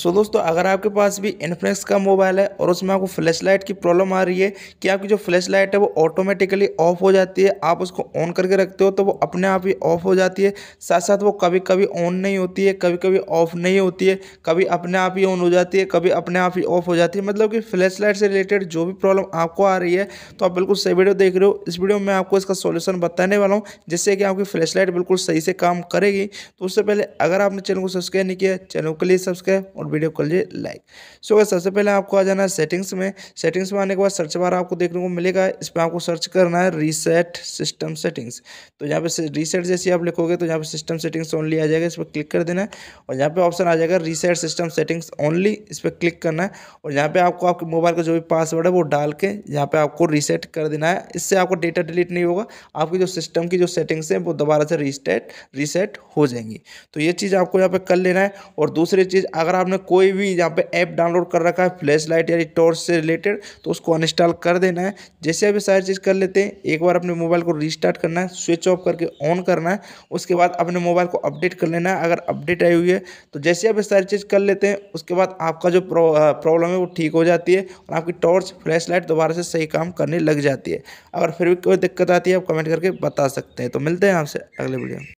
सो so, दोस्तों अगर आपके पास भी इन्फ्लेक्स का मोबाइल है और उसमें आपको फ्लैश लाइट की प्रॉब्लम आ रही है कि आपकी जो फ्लैश लाइट है वो ऑटोमेटिकली ऑफ हो जाती है आप उसको ऑन करके रखते हो तो वो अपने आप ही ऑफ हो जाती है साथ साथ वो कभी कभी ऑन नहीं होती है कभी कभी ऑफ नहीं होती है कभी अपने आप ही ऑन हो जाती है कभी अपने आप ही ऑफ हो जाती है मतलब कि फ्लैश लाइट से रिलेटेड जो भी प्रॉब्लम आपको आ रही है तो आप बिल्कुल सही वीडियो देख रहे हो इस वीडियो में आपको इसका सोल्यूशन बताने वाला हूँ जिससे कि आपकी फ्लैश लाइट बिल्कुल सही से काम करेगी तो उससे पहले अगर आपने चैनल को सब्सक्राइब नहीं किया चैनल के लिए सब्सक्राइब और वीडियो कर लीजिए लाइक सो अगर सबसे पहले आपको आ जाना है सेटिंग्स में सेटिंग्स में आने के बाद सर्च बार आपको देखने को मिलेगा इस पर आपको सर्च करना है रीसेट सिस्टम सेटिंग्स तो यहाँ पे रीसेट जैसे आप लिखोगे तो यहाँ पे सिस्टम सेटिंग्स ओनली आ जाएगा इस पर क्लिक कर देना है और यहाँ पे ऑप्शन आ जाएगा रीसेट सिस्टम सेटिंग्स ओनली इस पर क्लिक करना है और यहाँ पे आपको आपके मोबाइल का जो भी पासवर्ड है वो डाल के यहाँ पे आपको रीसेट कर देना है इससे आपको डेटा डिलीट नहीं होगा आपकी जो सिस्टम की जो सेटिंग्स हैं वो दोबारा से रीसेट रीसेट हो जाएंगी तो ये चीज़ आपको यहाँ पर कर लेना है और दूसरी चीज़ अगर आपने आपने कोई भी यहाँ पे ऐप डाउनलोड कर रखा है फ्लैश लाइट यानी टॉर्च से रिलेटेड तो उसको अनइंस्टॉल कर देना है जैसे अभी सारी चीज़ कर लेते हैं एक बार अपने मोबाइल को रिस्टार्ट करना है स्विच ऑफ करके ऑन करना है उसके बाद अपने मोबाइल को अपडेट कर लेना है अगर अपडेट आई हुई है तो जैसे अभी सारी चीज़ कर लेते हैं उसके बाद आपका जो प्रॉब्लम है वो ठीक हो जाती है और आपकी टॉर्च फ्लैश लाइट दोबारा से सही काम करने लग जाती है अगर फिर भी कोई दिक्कत आती है आप कमेंट करके बता सकते हैं तो मिलते हैं आपसे अगले वीडियो